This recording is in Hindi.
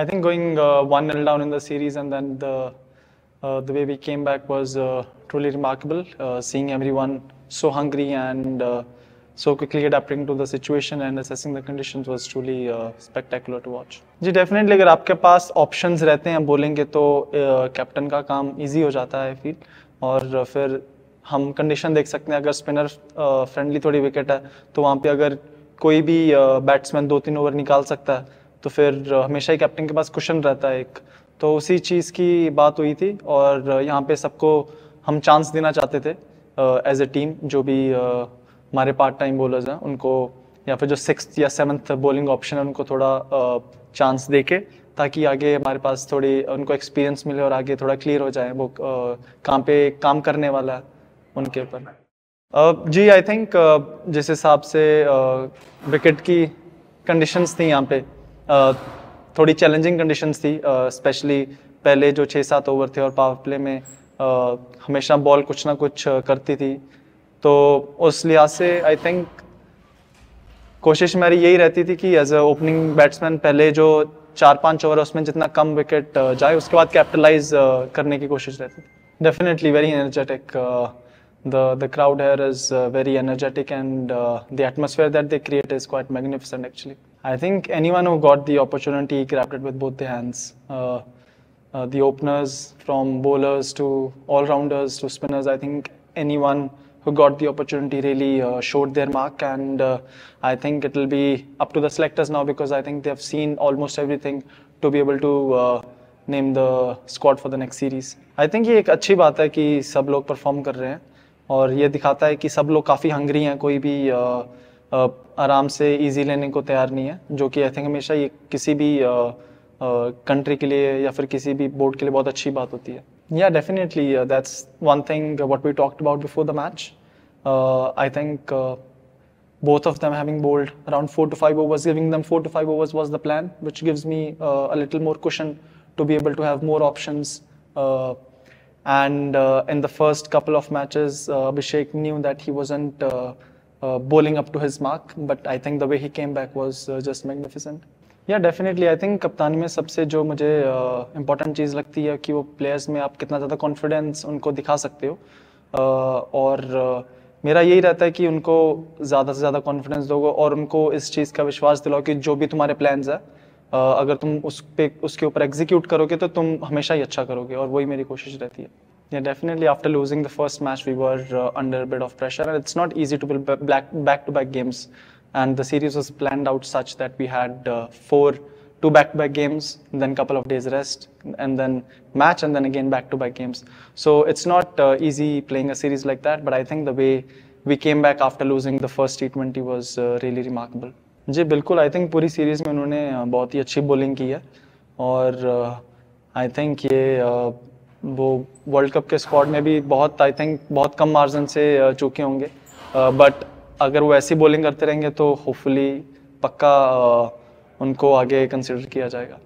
I think going uh, one nil down in the series and then the, uh, the way we came back was uh, truly remarkable. Uh, seeing everyone so hungry and uh, so quickly adapting to the situation and assessing the conditions was truly uh, spectacular to watch. Ji definitely अगर आपके पास options रहते हैं बोलेंगे तो captain का काम easy हो जाता है फील और फिर हम कंडीशन देख सकते हैं अगर स्पिनर फ्रेंडली थोड़ी विकेट है तो वहाँ पे अगर कोई भी बैट्समैन दो तीन ओवर निकाल सकता है तो फिर हमेशा ही कैप्टन के पास क्वेश्चन रहता है एक तो उसी चीज़ की बात हुई थी और यहाँ पे सबको हम चांस देना चाहते थे एज ए टीम जो भी uh, हमारे पार्ट टाइम बॉलर्स हैं उनको या फिर जो सिक्स या सेवन्थ बॉलिंग ऑप्शन है उनको थोड़ा चांस uh, दे के ताकि आगे हमारे पास थोड़ी उनको एक्सपीरियंस मिले और आगे थोड़ा क्लियर हो जाए वो uh, कहाँ पे काम करने वाला है उनके ऊपर जी आई थिंक जिस हिसाब से विकेट की कंडीशंस थी यहाँ पे थोड़ी चैलेंजिंग कंडीशंस थी स्पेशली पहले जो छः सात ओवर थे और पावर प्ले में हमेशा बॉल कुछ ना कुछ करती थी तो उस लिहाज से आई थिंक कोशिश मेरी यही रहती थी कि एज अ ओपनिंग बैट्समैन पहले जो चार पांच ओवर उसमें जितना कम विकेट जाए उसके बाद कैपिटलाइज करने की कोशिश रहती थी definitely very energetic the crowd the crowd here is uh, very energetic, and uh, the atmosphere that they create I think anyone who got the opportunity grabbed it with both the hands. Uh, uh, the openers, from bowlers to all rounders to spinners, I think anyone who got the opportunity really uh, showed their mark. And uh, I think it'll be up to the selectors now because I think they've seen almost everything to be able to. Uh, name the squad for the next series. I think ये एक अच्छी बात है कि सब लोग परफॉर्म कर रहे हैं और ये दिखाता है कि सब लोग uh, आराम से इजी लेने को तैयार नहीं है जो कि आई थिंक हमेशा ये किसी भी कंट्री के लिए या फिर किसी भी बोर्ड के लिए बहुत अच्छी बात होती है या definitely that's one thing what we talked about before the match I think both of them having bowled around four to five overs giving them four to five overs was the plan which gives me a little more question to be able to have more options and in the first couple of matches Abhishek knew that he wasn't uh, bowling up to his mark, but I think the way he came back was uh, just magnificent. या डेफिनेटली आई थिंक कप्तानी में सबसे जो मुझे इंपॉर्टेंट uh, important चीज़ लगती है कि वो प्लेयर्स में आप कितना ज़्यादा कॉन्फिडेंस उनको दिखा सकते हो uh, और uh, मेरा यही रहता है कि उनको ज़्यादा से ज़्यादा कॉन्फिडेंस दोगे और उनको इस चीज़ का विश्वास दिलाओ कि जो भी तुम्हारे प्लान्स है uh, अगर तुम उस पर उसके ऊपर एग्जीक्यूट करोगे तो तुम हमेशा ही अच्छा करोगे और वही मेरी कोशिश रहती है Yeah, definitely. After losing the first match, we were uh, under a bit of pressure, and it's not easy to build back-to-back games. And the series was planned out such that we had uh, four two back-to-back games, then couple of days rest, and then match, and then again back-to-back games. So it's not uh, easy playing a series like that. But I think the way we came back after losing the first T20 was uh, really remarkable. जी बिल्कुल आई थिंक पूरी सीरीज में उन्होंने uh, बहुत ही अच्छी बॉलिंग की है और आई uh, थिंक ये वो वर्ल्ड कप के स्क्वाड में भी बहुत आई थिंक बहुत कम मार्जिन से चूके होंगे बट अगर वो ऐसी बॉलिंग करते रहेंगे तो होपफुली पक्का उनको आगे कंसिडर किया जाएगा